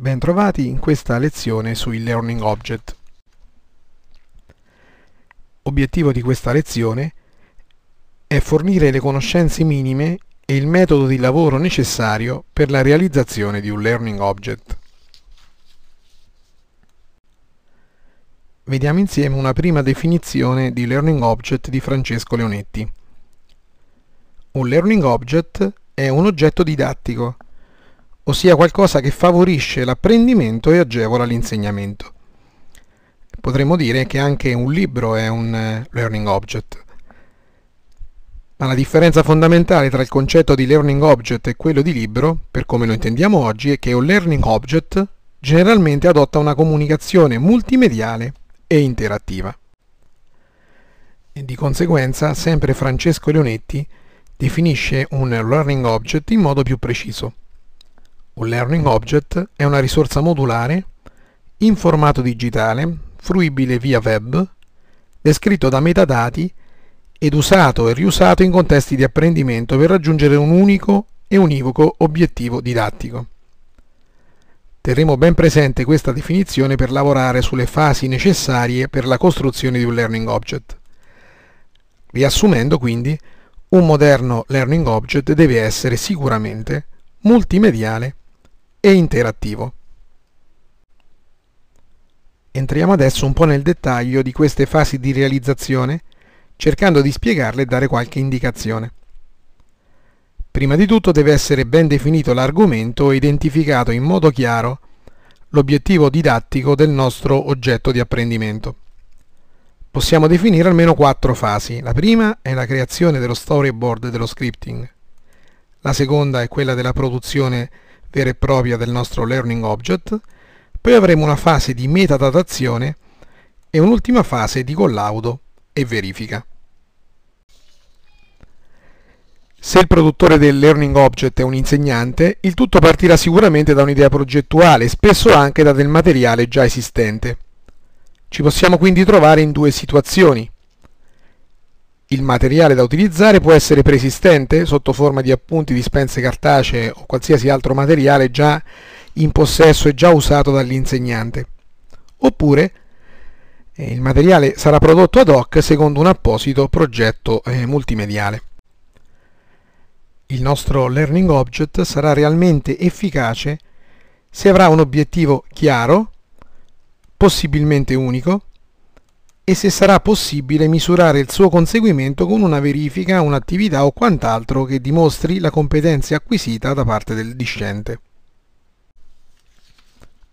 Bentrovati in questa lezione sui Learning Object. Obiettivo di questa lezione è fornire le conoscenze minime e il metodo di lavoro necessario per la realizzazione di un Learning Object. Vediamo insieme una prima definizione di Learning Object di Francesco Leonetti. Un Learning Object è un oggetto didattico ossia qualcosa che favorisce l'apprendimento e agevola l'insegnamento. Potremmo dire che anche un libro è un eh, learning object. Ma la differenza fondamentale tra il concetto di learning object e quello di libro, per come lo intendiamo oggi, è che un learning object generalmente adotta una comunicazione multimediale e interattiva. E di conseguenza, sempre Francesco Leonetti definisce un learning object in modo più preciso un Learning Object è una risorsa modulare in formato digitale, fruibile via web, descritto da metadati ed usato e riusato in contesti di apprendimento per raggiungere un unico e univoco obiettivo didattico. Terremo ben presente questa definizione per lavorare sulle fasi necessarie per la costruzione di un learning object. Riassumendo quindi, un moderno learning object deve essere sicuramente multimediale e interattivo. Entriamo adesso un po' nel dettaglio di queste fasi di realizzazione, cercando di spiegarle e dare qualche indicazione. Prima di tutto deve essere ben definito l'argomento e identificato in modo chiaro l'obiettivo didattico del nostro oggetto di apprendimento. Possiamo definire almeno quattro fasi. La prima è la creazione dello storyboard dello scripting. La seconda è quella della produzione vera e propria del nostro learning object, poi avremo una fase di metadatazione e un'ultima fase di collaudo e verifica. Se il produttore del learning object è un insegnante, il tutto partirà sicuramente da un'idea progettuale, spesso anche da del materiale già esistente. Ci possiamo quindi trovare in due situazioni. Il materiale da utilizzare può essere preesistente sotto forma di appunti, dispense cartacee o qualsiasi altro materiale già in possesso e già usato dall'insegnante. Oppure eh, il materiale sarà prodotto ad hoc secondo un apposito progetto eh, multimediale. Il nostro Learning Object sarà realmente efficace se avrà un obiettivo chiaro, possibilmente unico, e se sarà possibile misurare il suo conseguimento con una verifica, un'attività o quant'altro che dimostri la competenza acquisita da parte del discente.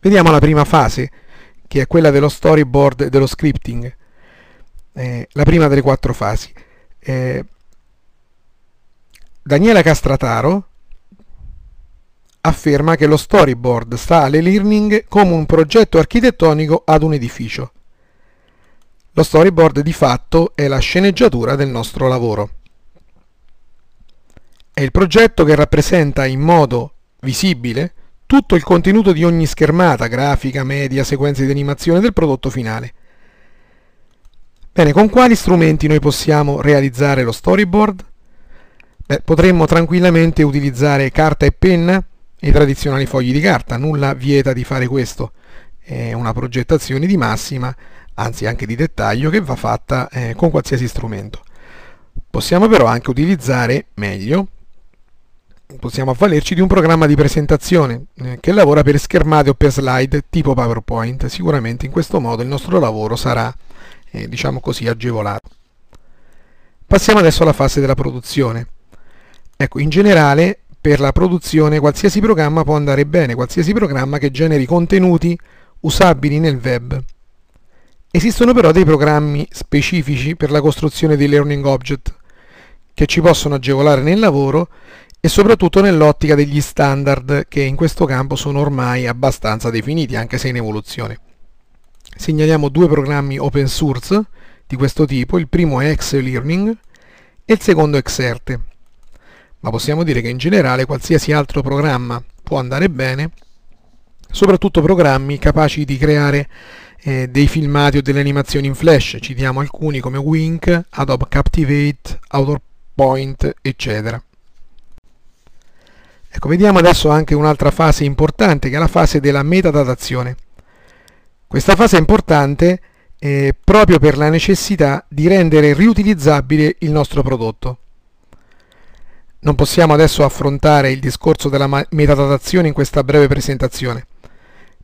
Vediamo la prima fase, che è quella dello storyboard e dello scripting, eh, la prima delle quattro fasi. Eh, Daniela Castrataro afferma che lo storyboard sta alle learning come un progetto architettonico ad un edificio lo storyboard di fatto è la sceneggiatura del nostro lavoro. È il progetto che rappresenta in modo visibile tutto il contenuto di ogni schermata, grafica, media, sequenze di animazione del prodotto finale. Bene, con quali strumenti noi possiamo realizzare lo storyboard? Beh, potremmo tranquillamente utilizzare carta e penna e i tradizionali fogli di carta, nulla vieta di fare questo. È una progettazione di massima anzi anche di dettaglio, che va fatta eh, con qualsiasi strumento. Possiamo però anche utilizzare meglio, possiamo avvalerci di un programma di presentazione eh, che lavora per schermate o per slide tipo PowerPoint. Sicuramente in questo modo il nostro lavoro sarà, eh, diciamo così, agevolato. Passiamo adesso alla fase della produzione. Ecco, in generale per la produzione qualsiasi programma può andare bene, qualsiasi programma che generi contenuti usabili nel web Esistono però dei programmi specifici per la costruzione di learning object che ci possono agevolare nel lavoro e soprattutto nell'ottica degli standard che in questo campo sono ormai abbastanza definiti anche se in evoluzione. Segnaliamo due programmi open source di questo tipo, il primo è X-Learning e il secondo è Xerte. Ma possiamo dire che in generale qualsiasi altro programma può andare bene, soprattutto programmi capaci di creare eh, dei filmati o delle animazioni in flash, citiamo alcuni come Wink, Adobe Captivate, Autor Point, eccetera. Ecco, vediamo adesso anche un'altra fase importante che è la fase della metadatazione. Questa fase è importante eh, proprio per la necessità di rendere riutilizzabile il nostro prodotto. Non possiamo adesso affrontare il discorso della metadatazione in questa breve presentazione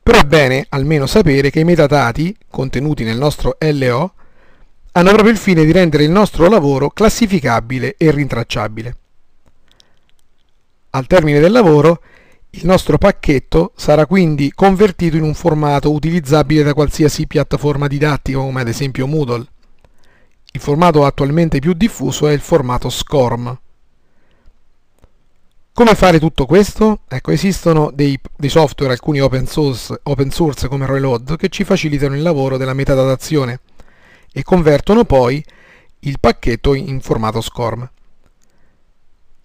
però è bene almeno sapere che i metadati contenuti nel nostro LO hanno proprio il fine di rendere il nostro lavoro classificabile e rintracciabile. Al termine del lavoro, il nostro pacchetto sarà quindi convertito in un formato utilizzabile da qualsiasi piattaforma didattica come ad esempio Moodle. Il formato attualmente più diffuso è il formato SCORM. Come fare tutto questo? Ecco, esistono dei, dei software, alcuni open source, open source come Reload, che ci facilitano il lavoro della metadatazione e convertono poi il pacchetto in formato SCORM.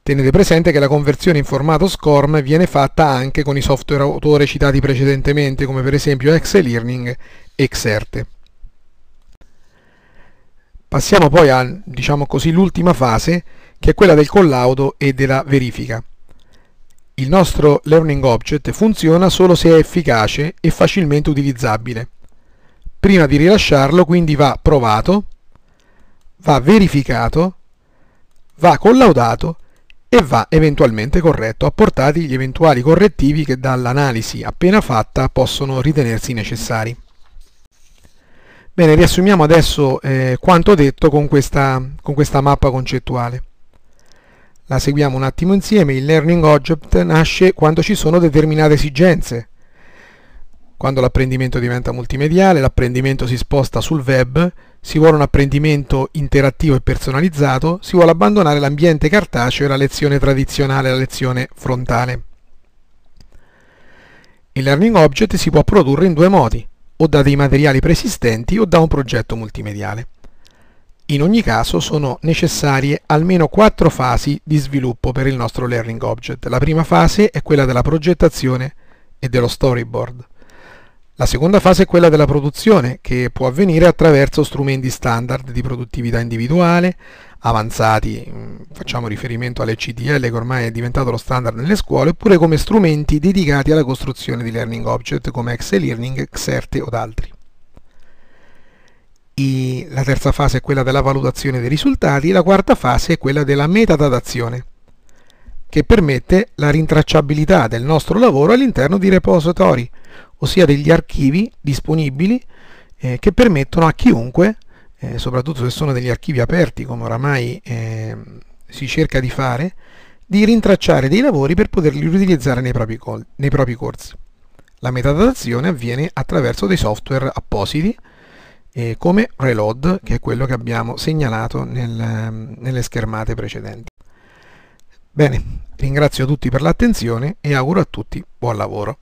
Tenete presente che la conversione in formato SCORM viene fatta anche con i software autore citati precedentemente, come per esempio Excelearning e Xerte. Passiamo poi a, diciamo così, l'ultima fase, che è quella del collaudo e della verifica. Il nostro Learning Object funziona solo se è efficace e facilmente utilizzabile. Prima di rilasciarlo quindi va provato, va verificato, va collaudato e va eventualmente corretto, apportati gli eventuali correttivi che dall'analisi appena fatta possono ritenersi necessari. Bene, riassumiamo adesso eh, quanto detto con questa, con questa mappa concettuale. La seguiamo un attimo insieme. Il learning object nasce quando ci sono determinate esigenze. Quando l'apprendimento diventa multimediale, l'apprendimento si sposta sul web, si vuole un apprendimento interattivo e personalizzato, si vuole abbandonare l'ambiente cartaceo e la lezione tradizionale, la lezione frontale. Il learning object si può produrre in due modi, o da dei materiali preesistenti o da un progetto multimediale. In ogni caso sono necessarie almeno quattro fasi di sviluppo per il nostro Learning Object. La prima fase è quella della progettazione e dello storyboard. La seconda fase è quella della produzione, che può avvenire attraverso strumenti standard di produttività individuale, avanzati, mm, facciamo riferimento alle CDL che ormai è diventato lo standard nelle scuole, oppure come strumenti dedicati alla costruzione di learning object come Excel Learning, Xerte o altri. I, la terza fase è quella della valutazione dei risultati, la quarta fase è quella della metadatazione, che permette la rintracciabilità del nostro lavoro all'interno di repository, ossia degli archivi disponibili eh, che permettono a chiunque, eh, soprattutto se sono degli archivi aperti come oramai eh, si cerca di fare, di rintracciare dei lavori per poterli riutilizzare nei propri, nei propri corsi. La metadatazione avviene attraverso dei software appositi eh, come reload, che è quello che abbiamo segnalato nel, ehm, nelle schermate precedenti. Bene, ringrazio tutti per l'attenzione e auguro a tutti buon lavoro.